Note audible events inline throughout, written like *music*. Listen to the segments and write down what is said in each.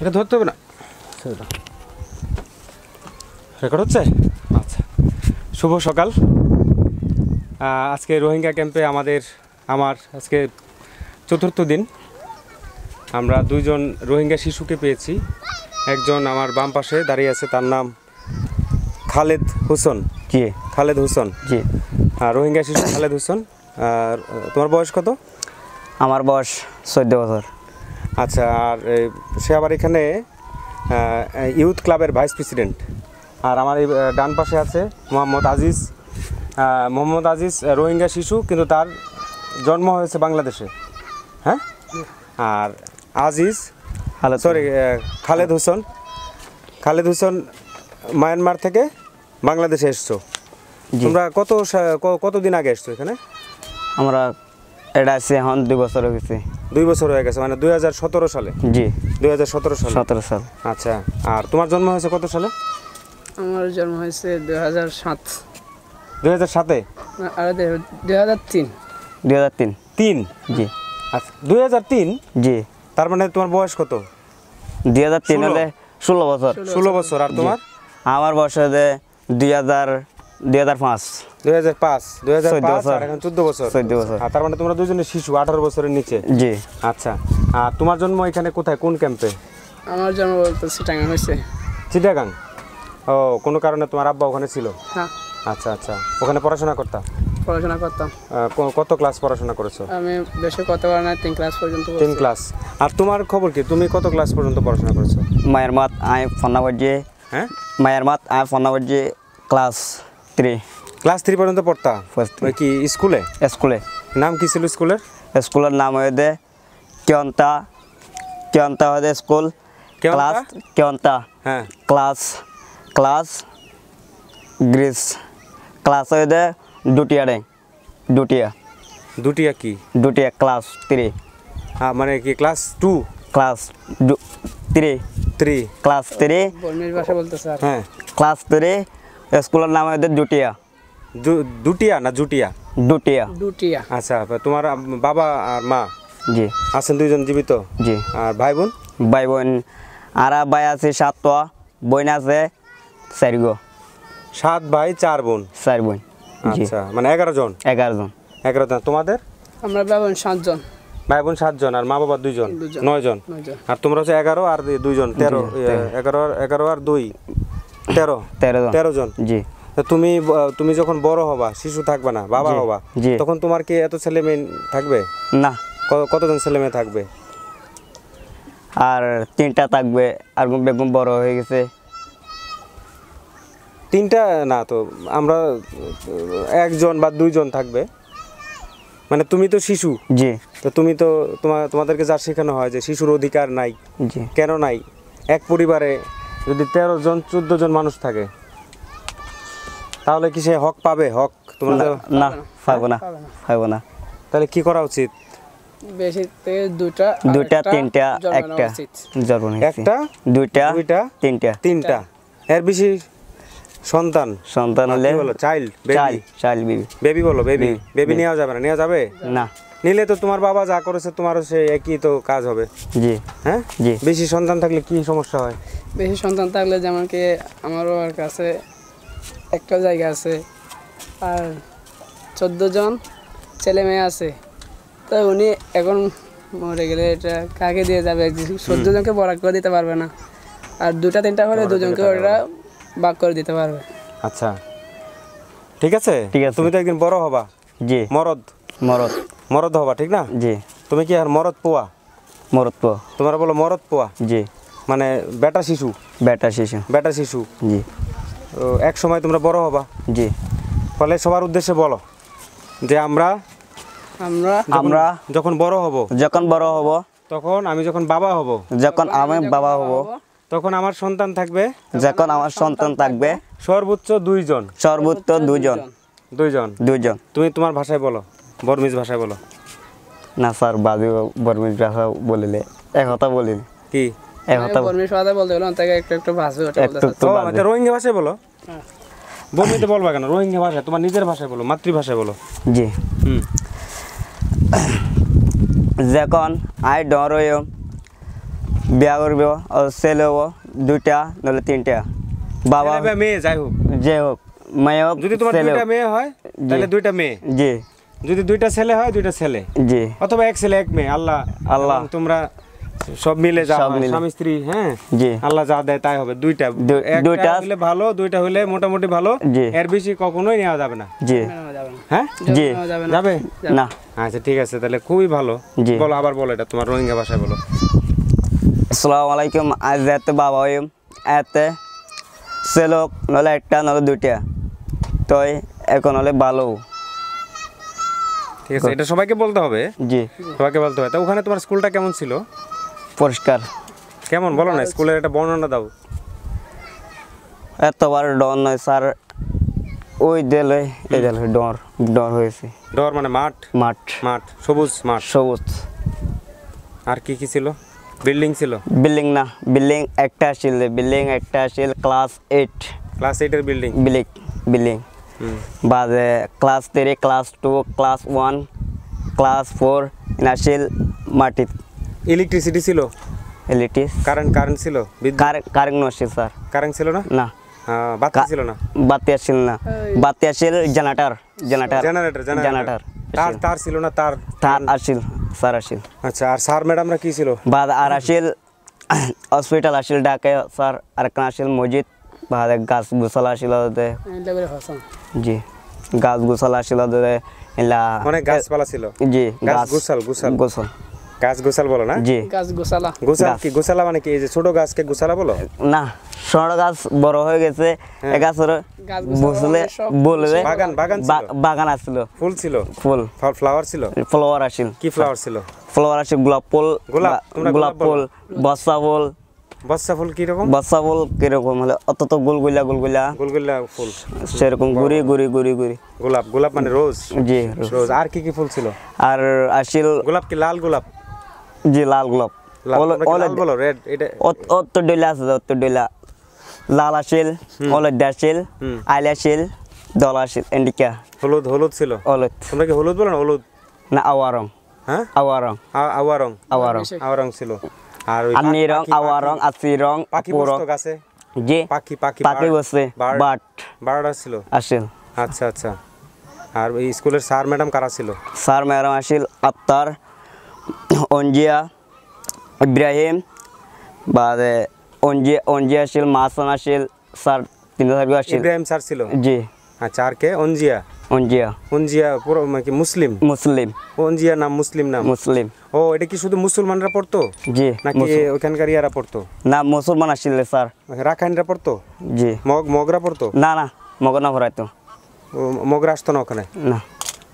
এটা ধরতে হবে না রেকর্ড হচ্ছে আচ্ছা শুভ সকাল আজকে রোহিঙ্গা ক্যাম্পে আমাদের আমার আজকে চতুর্থ দিন আমরা দুইজন রোহিঙ্গা শিশুকে পেয়েছি একজন আমার বাম পাশে দাঁড়িয়ে আছে তার নাম খালেদ হোসেন কে খালেদ হোসেন জি রোহিঙ্গা শিশু খালেদ হোসেন তোমার বয়স কত আমার বয়স চোদ্দ বছর আচ্ছা আর সে আবার এখানে ইউথ ক্লাবের ভাইস প্রেসিডেন্ট আর আমার এই ডান পাশে আছে মোহাম্মদ আজিজ মোহাম্মদ আজিজ রোহিঙ্গা শিশু কিন্তু তার জন্ম হয়েছে বাংলাদেশে হ্যাঁ আর Aziz hello sorry Khaled Hossain Khaled Hossain Myanmar থেকে বাংলাদেশে এসছো তোমরা কত কতদিন আগে এসছো এখানে আমরা এটা আছে এখন দুই বছর হয়ে গেছে দুই বছর হয়ে গেছে মানে দুই সালে জি দুই সালে সতেরো সাল আচ্ছা আর তোমার জন্ম হয়েছে কত সালে আমার জন্ম হয়েছে দুই হাজার সাত দুই হাজার সাতে দুই তিন দুই হাজার তিন তিন জি আচ্ছা দুই হাজার তিন জি তার মানে তোমার বয়স কত দুই হাজার তিন হলে ষোলো বছর ষোলো বছর আর তোমার আমার বয়স হচ্ছে দুই হাজার হাজার পাঁচ হাজার পাঁচ হাজার চোদ্দ বছর হ্যাঁ, তার মানে তোমরা শিশু বছরের নিচে আচ্ছা আর তোমার জন্ম এখানে কোথায় কোন ক্যাম্পে আমার হয়েছে ও কোনো কারণে তোমার আব্বা ওখানে ছিল হ্যাঁ আচ্ছা আচ্ছা ওখানে পড়াশোনা করতাম পড়াশোনা করতাম কত ক্লাস পড়াশোনা করেছো আমি তিন ক্লাস পর্যন্ত ক্লাস আর তোমার খবর কি তুমি কত ক্লাস পর্যন্ত পড়াশোনা করেছো মায়ের মাত আয় ফন্না হ্যাঁ মায়ের মাত আয় ফন্না ক্লাস थ्री क्लस थ्री पर्त पढ़ता फर्स्ट कि स्कूले स्कूले नाम कि स्कूल स्कूल नाम हो दे क्यंता क्यंता स्कूल क्लस क्यंता हाँ क्लस क्लस ग्रीस क्लस हो दे दुटिया दुटिया दुटिया कि दुटिया क्लस थ्री हाँ मैंने कि class two class three three class three class three স্কুলের নাম আমাদের জুটিয়া দুটিয়া না জুটিয়া দুটিয়া দুটিয়া আচ্ছা তোমার বাবা আর মা জি আছেন দুইজন জীবিত জি আর ভাই বোন ভাই বোন আর ভাই আছে সাতটা বোন আছে চারগো সাত ভাই চার বোন চার বোন আচ্ছা মানে এগারো জন এগারো জন এগারো জন তোমাদের আমরা ভাই বোন সাতজন ভাই বোন সাতজন আর মা বাবা দুইজন নয়জন আর তোমরা হচ্ছে এগারো আর দুইজন তেরো এগারো এগারো আর দুই জন জি তুমি তুমি যখন বড় হবা শিশু থাকবে না বাবা হবা তখন তোমার কি এত ছেলে মেয়ে থাকবে না কতজন ছেলে মেয়ে থাকবে আর তিনটা থাকবে আর বেগম বড় হয়ে গেছে তিনটা না তো আমরা একজন বা দুইজন থাকবে মানে তুমি তো শিশু জি তো তুমি তো তোমাদেরকে যা শেখানো হয় যে শিশুর অধিকার নাই কেন নাই এক পরিবারে যদি তেরো জন চোদ্দ জন মানুষ থাকে তাহলে কি সে হক পাবে হক না পাবো না পাবো না তাহলে কি করা উচিত তিনটা একটা দুইটা দুইটা তিনটা তিনটা এর বেশি সন্তান সন্তান হলে child child baby baby baby নেওয়া যাবে না নেওয়া যাবে না নিলে তো তোমার বাবা যা করেছে তোমারও সে একই তো কাজ হবে জি হ্যাঁ জি বেশি সন্তান থাকলে কি সমস্যা হয় বেশি সন্তান থাকলে যেমন কি আমারও আর কাছে একটা জায়গা আছে আর চোদ্দো জন ছেলে মেয়ে আছে তো উনি এখন মরে গেলে এটা কাকে দিয়ে যাবে চোদ্দ জনকে বরাক করে দিতে পারবে না আর দুটা তিনটা হলে দুজনকে ওরা বাক করে দিতে পারবে আচ্ছা ঠিক আছে ঠিক আছে তুমি তো একদিন বড় হবা জি মরদ মরদ মরদ হবা ঠিক না জি তুমি কি আর মরদ পোয়া মরদ পোয়া তোমরা বলো মরদ পোয়া জি মানে বেটা শিশু বেটা শিশু বেটা শিশু জি এক সময় তোমরা বড় হবা জি ফলে সবার উদ্দেশ্যে বলো যে আমরা আমরা আমরা যখন বড় হব যখন বড় হব তখন আমি যখন বাবা হব যখন আমি বাবা হব তখন আমার সন্তান থাকবে যখন আমার সন্তান থাকবে সর্বোচ্চ দুইজন সর্বোচ্চ দুইজন দুইজন দুইজন তুমি তোমার ভাষায় বলো বর্মিজ ভাষায় বলো না স্যার বাজু বর্মিজ ভাষা বলিলে এক কথা বলিনি কি এক কথা বর্মিজ ভাষা বলতে গেলাম তাকে একটু একটু ভাষা একটু আচ্ছা, রোহিঙ্গা ভাষায় বলো হ্যাঁ। বর্মিতে বলবা কেন রোহিঙ্গা ভাষা তোমার নিজের ভাষায় বলো মাতৃভাষায় বলো জি হুম যখন আই ডর বিয়া করবে ছেলে হবো দুইটা নাহলে তিনটা বাবা মেয়ে যাই হোক যে হোক মেয়ে হোক যদি তোমার দুইটা মেয়ে হয় তাহলে দুইটা মেয়ে জি যদি দুইটা ছেলে হয় দুইটা ছেলে জি অথবা এক ছেলে এক মেয়ে আল্লাহ আল্লাহ তোমরা সব মিলে যা স্বামী স্ত্রী হ্যাঁ জি আল্লাহ যা দেয় তাই হবে দুইটা দুইটা হলে ভালো দুইটা হলে মোটামুটি ভালো এর বেশি কখনোই নেওয়া যাবে না জি হ্যাঁ জি যাবে না আচ্ছা ঠিক আছে তাহলে খুবই ভালো বলো আবার বলো এটা তোমার রোহিঙ্গা ভাষায় বলো আসসালামু আলাইকুম আজ এত বাবা হইম এত সে লোক নলে একটা নলে দুইটা তো এখন হলে ভালো ঠিক আছে এটা সবাইকে বলতে হবে জি সবাইকে বলতে হবে তো ওখানে তোমার স্কুলটা কেমন ছিল পরিষ্কার কেমন বলো না স্কুলের একটা বর্ণনা দাও এতবার ডর নয় স্যার ওই দেলে এই দেলে ডর ডর হয়েছে ডর মানে মাঠ মাঠ মাঠ সবুজ মাঠ সবুজ আর কি কি ছিল বিল্ডিং ছিল বিল্ডিং না বিল্ডিং একটা ছিল বিল্ডিং একটা ছিল ক্লাস এইট ক্লাস এইটের বিল্ডিং বিল্ডিং বিল্ডিং বা class three class two class one class four নাসিল মাটি ইলেকট্রিসিটি ছিল ইলেকট্রিক কারেন্ট কারেন্ট ছিল কারেন্ট নছিল স্যার কারেন্ট ছিল না না বাতি ছিল না বাতি আসছিল না বাতি আসছিল জেনারেটর জেনারেটর জেনারেটর জেনারেটর তার তার ছিল না তার তার আসছিল স্যার আসছিল আচ্ছা আর স্যার ম্যাডামরা কি ছিল বাদ আর আসছিল হসপিটাল *coughs* আসছিল ঢাকায় স্যার আর কান আসছিল মজিদ পাহাড়ে গাছ গোসাল আসিল জি গাছ গোসাল আসিল অনেক মানে গাছপালা ছিল গাছ গোছাল গাছ বলো মানে কি বলো গাছ বড় হয়ে গেছে হ্যাঁ। মানে বাগান ফুল ছিল ফুল ফ্লাওয়ার ছিল কি ফ্লাওয়ার ছিল গোলাপ ফুল গোলাপ ফুল বর্ষা ফুল বর্ষা ফুল কিরকম বর্ষা ফুল কিরকম হলে অত তো গোলগুলা গোলগুলা গোলগুলা ফুল সেরকম গুড়ি গুড়ি গুড়ি গুড়ি গোলাপ গোলাপ মানে রোজ জি রোজ আর কি কি ফুল ছিল আর আসিল গোলাপ কি লাল গোলাপ জি লাল গোলাপ মানে আছে অত ডইলা লাল আসিল হলুদ আসিল আইল আসিল দল আসিল এন্ডিকা হলুদ হলুদ ছিল হলুদ তোমরা কি হলুদ বলো না হলুদ না আওয়ারং হ্যাঁ আওয়ারং আওয়ারং আওয়ারং আওয়ারং আওয়ারং ছিল আর আছে জি পাখি পাখি পাখি আচ্ছা আচ্ছা অঞ্জিয়া ইব্রাহিম বাদে অঞ্জিয়া অঞ্জিয়া আসিল মাসন আসিল স্যার তিনটা আসিল ইব্রাহিম স্যার ছিল জি আচ্ছা আর কে অঞ্জিয়া অঞ্জিয়া অঞ্জিয়া পুরো কি মুসলিম মুসলিম অঞ্জিয়া নাম মুসলিম নাম মুসলিম ও এটা কি শুধু মুসলমানরা পড়তো জি নাকি ওখানকার ইয়ারা পড়তো না মুসলমান আসলে স্যার রাখাইনরা পড়তো জি মগ মগরা পড়তো না না মগ না পড়াইতো মগরা আসতো না ওখানে না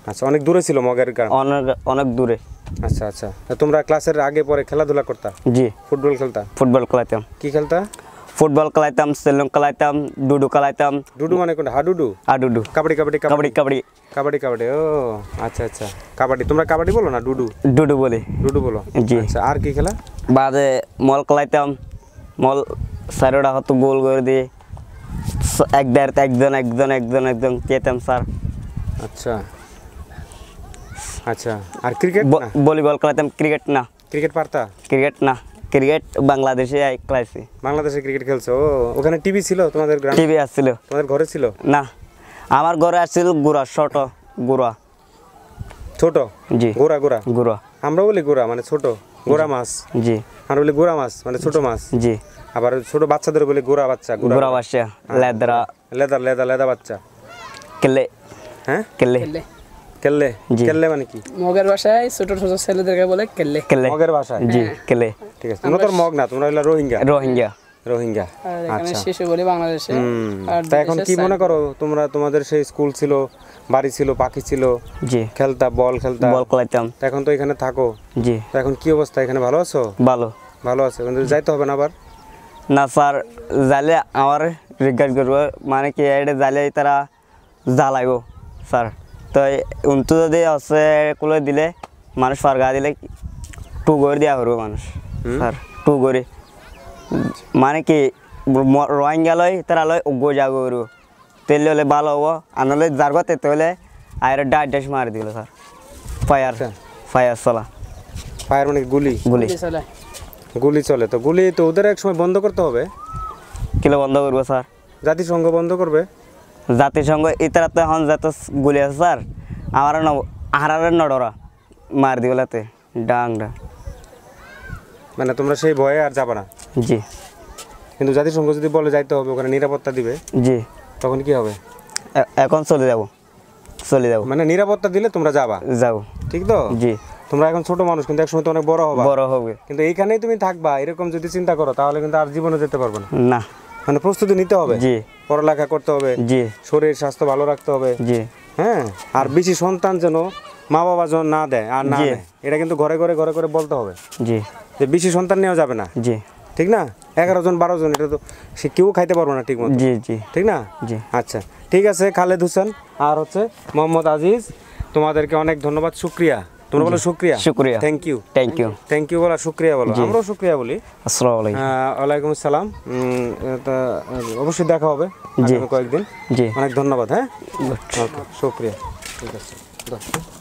আচ্ছা অনেক দূরে ছিল মগের গ্রাম অনেক অনেক দূরে আচ্ছা আচ্ছা তোমরা ক্লাসের আগে পরে খেলাধুলা করতা জি ফুটবল খেলতা ফুটবল খেলাতাম কি খেলতা ফুটবল খেলাইতাম সেলুন খেলাইতাম ডুডু খেলাইতাম ডুডু মানে কোনটা হাডুডু হাডুডু হ্যাঁ, কাবাডি কাবাডি কাবাডি কাবাডি কাবাডি কাবাডি ও আচ্ছা আচ্ছা কাবাডি তোমরা কাবাডি বলো না ডুডু ডুডু বলি ডুডু বলো জি আচ্ছা আর কি খেলা বাদে মল খেলাইতাম মল সারোডা হতো গোল করে দিয়ে এক দেড় একজন একজন একজন একজন পেতাম স্যার আচ্ছা আচ্ছা আর ক্রিকেট ভলিবল খেলাইতাম ক্রিকেট না ক্রিকেট পারতা ক্রিকেট না ক্রিকেট বাংলাদেশে খেলাইছি বাংলাদেশে ক্রিকেট খেলছো ওখানে টিভি ছিল তোমাদের গ্রামে টিভি আসছিল তোমাদের ঘরে ছিল না আমার ঘরে আসছিল গুড়া ছোট গুড়া ছোট জি গোড়া গোড়া গোড়া আমরা বলি গোড়া মানে ছোট গোড়া মাছ জি আমরা বলি গোড়া মাছ মানে ছোট মাছ জি আবার ছোট বাচ্চাদের বলি গোড়া বাচ্চা গোড়া বাচ্চা লেদরা লেদার লেদা লেদা বাচ্চা কেলে হ্যাঁ কেলে কেল্লে কেল্লে মানে কি মগের ভাষায় ছোট ছোট ছেলেদেরকে বলে কেল্লে কেল্লে মগের ভাষায় জি হ্যাঁ। কেল্লে ঠিক আছে তোমরা তো মগ না তোমরা হলো রোহিঙ্গা রোহিঙ্গা রোহিঙ্গা আচ্ছা শিশু বলি বাংলাদেশে তা এখন কি মনে করো তোমরা তোমাদের সেই স্কুল ছিল বাড়ি ছিল পাখি ছিল জি খেলতা বল খেলতা বল খেলাইতাম এখন তো এখানে থাকো জি এখন কি অবস্থা এখানে ভালো আছো ভালো ভালো আছে কিন্তু যাইতে হবে না আবার না স্যার জালে আমার রিগার্ড করবো মানে কি এটা জালে তারা জ্বালাইব স্যার তো উন্তু যদি আছে কুলে দিলে মানুষ ফার্গা দিলে টু গড়ি দেওয়া হরু মানুষ স্যার টু গড়ি মানে কি রোহিঙ্গা লয় তারা লয় উগ্র যা করবো তেল হলে ভালো হবো আনলে জারগো তেতে হলে আয়ের ডাট ডাস মারি দিল স্যার ফায়ার আচ্ছা। ফায়ার চলা ফায়ার মানে গুলি গুলি গুলি চলে তো গুলি তো ওদের এক সময় বন্ধ করতে হবে কিলো বন্ধ করবো স্যার জাতিসংঘ বন্ধ করবে জাতিসংঘ তো এখন যাতে গুলি আছে স্যার আমার আহারের নডরা মার ডাং ডা মানে তোমরা সেই ভয়ে আর যাবা না জি কিন্তু জাতিসংঘ যদি বলে যাইতে হবে ওখানে নিরাপত্তা দিবে জি তখন কি হবে এখন চলে যাব চলে যাব মানে নিরাপত্তা দিলে তোমরা যাবা যাও ঠিক তো জি তোমরা এখন ছোট মানুষ কিন্তু একসময় তো অনেক বড় হবে বড় হবে কিন্তু এইখানেই তুমি থাকবা এরকম যদি চিন্তা করো তাহলে কিন্তু আর জীবনে যেতে পারবে না না মানে প্রস্তুতি নিতে হবে জি পড়ালেখা করতে হবে জি শরীর স্বাস্থ্য ভালো রাখতে হবে জি হ্যাঁ আর বেশি সন্তান যেন মা বাবা যেন না দেয় আর না দেয় এটা কিন্তু ঘরে ঘরে ঘরে ঘরে বলতে হবে জি যে বেশি সন্তান নেওয়া যাবে না জি ঠিক না এগারো জন বারো জন এটা তো সে কেউ খাইতে পারবো না ঠিক মতো জি জি ঠিক না জি আচ্ছা ঠিক আছে খালেদ হোসেন আর হচ্ছে মোহাম্মদ আজিজ তোমাদেরকে অনেক ধন্যবাদ শুক্রিয়া তোমরা বলো শুক্রিয়া শুক্রিয়া thank you thank you thank you বলা শুক্রিয়া বলো আমরাও শুক্রিয়া বলি আসসালামু আলাইকুম ওয়ালাইকুম আসসালাম তা অবশ্যই দেখা হবে কয়েকদিন জি অনেক ধন্যবাদ হ্যাঁ আচ্ছা। আচ্ছা, শুক্রিয়া ঠিক আছে